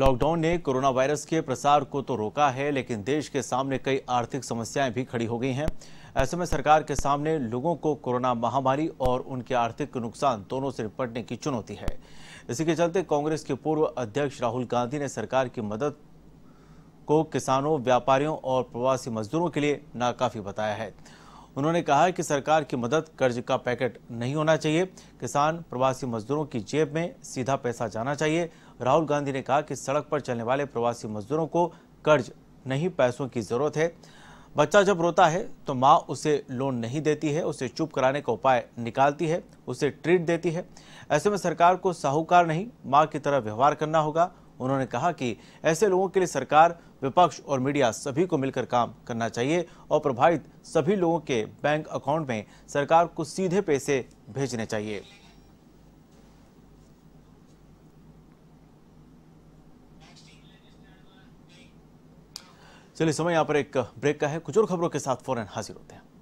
lockdown ने corona virus के प्रसार को तो रोका है लेकिन देश के सामने कई आर्थिक समस्याएं भी खड़ी हो गई हैं ऐसे में सरकार के सामने लोगों को कोरोना महामारी और उनके आर्थिक नुकसान दोनों से निपटने की चुनौती है इसी के चलते कांग्रेस के पूर्व अध्यक्ष राहुल गांधी ने सरकार की मदद को किसानों व्यापारियों और प्रवासी मजदूरों के लिए नाकाफी बताया है उन्होंने कहा कि सरकार की मदद कर्ज का पैकेट नहीं होना चाहिए किसान प्रवासी मजदूरों की जेब में सीधा पैसा जाना चाहिए राहुल गांधी ने कहा कि सड़क पर चलने वाले प्रवासी मजदूरों को कर्ज नहीं पैसों की जरूरत है बच्चा जब रोता है तो माँ उसे लोन नहीं देती है उसे चुप कराने का उपाय निकालती है उसे ट्रीट देती है ऐसे में सरकार को साहूकार नहीं माँ की तरह व्यवहार करना होगा उन्होंने कहा कि ऐसे लोगों के लिए सरकार विपक्ष और मीडिया सभी को मिलकर काम करना चाहिए और प्रभावित सभी लोगों के बैंक अकाउंट में सरकार को सीधे पैसे भेजने चाहिए चलिए समय यहाँ पर एक ब्रेक का है कुछ और खबरों के साथ फौरन हाजिर होते हैं